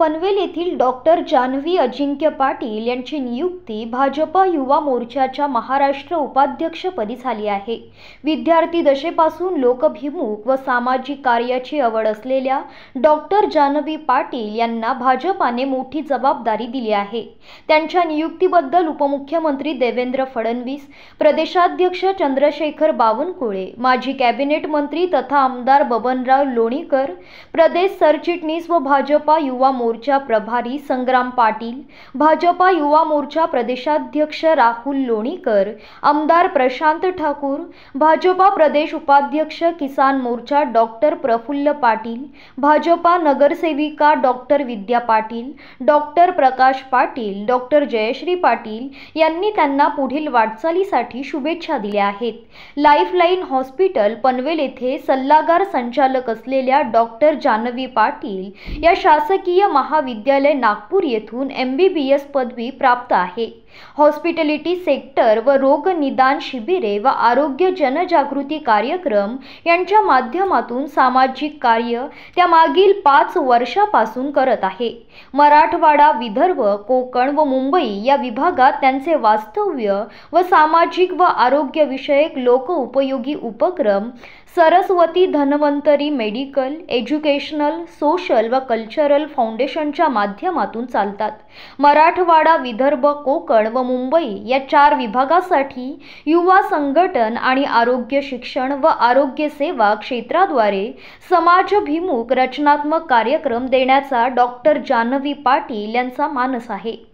पनवेल येथील डॉक्टर जान्हवी अजिंक्य पाटील यांची नियुक्ती भाजपा युवा मोर्चाच्या महाराष्ट्र उपाध्यक्षपदी झाली आहे विद्यार्थी दशेपासून लोकभिमुख व सामाजिक कार्याची आवड असलेल्या डॉक्टर जान्हवी पाटील यांना भाजपाने मोठी जबाबदारी दिली आहे त्यांच्या नियुक्तीबद्दल उपमुख्यमंत्री देवेंद्र फडणवीस प्रदेशाध्यक्ष चंद्रशेखर बावनकुळे माजी कॅबिनेट मंत्री तथा आमदार बबनराव लोणीकर प्रदेश सरचिटणीस व भाजपा युवा मोर्चा मोर्चा प्रभारी संग्राम पाटील भाजपा युवा मोर्चा प्रदेशाध्यक्ष राहुल लोणीकर आमदार प्रशांत ठाकूर भाजपा प्रदेश उपाध्यक्ष किसान मोर्चा डॉक्टर प्रफुल्ल पाटील भाजपा नगरसेविका doctor Vidya Patil doctor Prakash Patil doctor Jayashree Patil यांनी त्यांना पुढील वाटचालीसाठी शुभेच्छा दिल्या आहेत लाईफलाईन हॉस्पिटल पनवेल येथे सल्लागार संचालक असलेल्या डॉक्टर जानवी पाटील या शासकीय महाविद्यालय नागपूर येथून एम बी बी एस पदवी प्राप्त आहे हॉस्पिटॅलिटी सेक्टर व रोग निदान शिबिरे व आरोग्य जनजागृती कार्यक्रम यांच्या माध्यमातून सामाजिक कार्य त्या मागील पाच वर्षापासून करत आहे मराठवाडा विदर्भ कोकण व मुंबई या विभागात त्यांचे वास्तव्य व सामाजिक व आरोग्यविषयक लोकउपयोगी उपक्रम Saraswati Dhanvantari medical educational social व कल्चरल फाउंडेशन फाउंडेशनच्या माध्यमातून चालतात मराठवाडा विदर्भ कोकण व मुंबई या चार विभागासाठी युवा संघटन आणि आरोग्य शिक्षण व आरोग्य सेवा क्षेत्राद्वारे समाजभिमुख रचनात्मक कार्यक्रम देण्याचा डॉक्टर जान्हवी पाटील यांचा मानस आहे